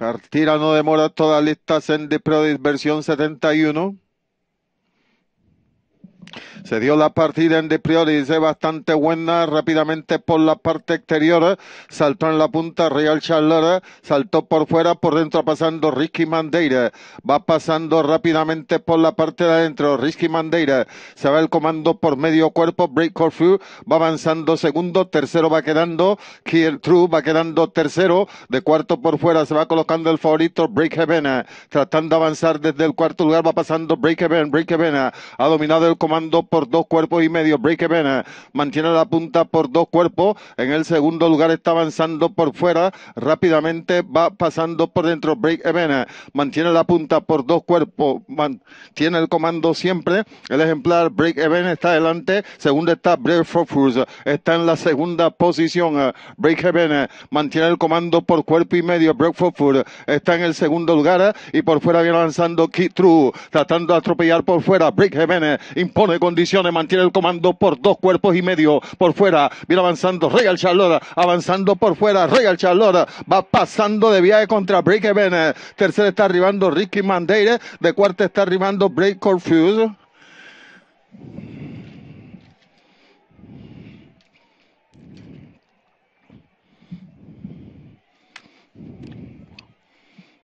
Cartira no demora toda lista en de setenta versión 71. Se dio la partida en de priori, bastante buena, rápidamente por la parte exterior, saltó en la punta Real Charlotte... saltó por fuera, por dentro pasando Ricky Mandeira, va pasando rápidamente por la parte de adentro, Risky Mandeira, se va el comando por medio cuerpo, Break Corfu va avanzando segundo, tercero va quedando, Kiel True va quedando tercero, de cuarto por fuera se va colocando el favorito Break tratando de avanzar desde el cuarto lugar va pasando Break Heaven, Break ha dominado el comando por por dos cuerpos y medio. Break even eh, mantiene la punta por dos cuerpos. En el segundo lugar está avanzando por fuera. Rápidamente va pasando por dentro. Break even eh, mantiene la punta por dos cuerpos. Mantiene el comando siempre. El ejemplar Break even está adelante. Segundo está Brave Está en la segunda posición. Eh. Break even mantiene el comando por cuerpo y medio. Break está en el segundo lugar. Y por fuera viene avanzando Key True. Tratando de atropellar por fuera. Break even impone condiciones mantiene el comando por dos cuerpos y medio, por fuera, viene avanzando Real Charlotte, avanzando por fuera, Real Charlotte, va pasando de viaje contra Break Even, tercero está arribando Ricky Mandeire, de cuarto está arribando break Corfuse.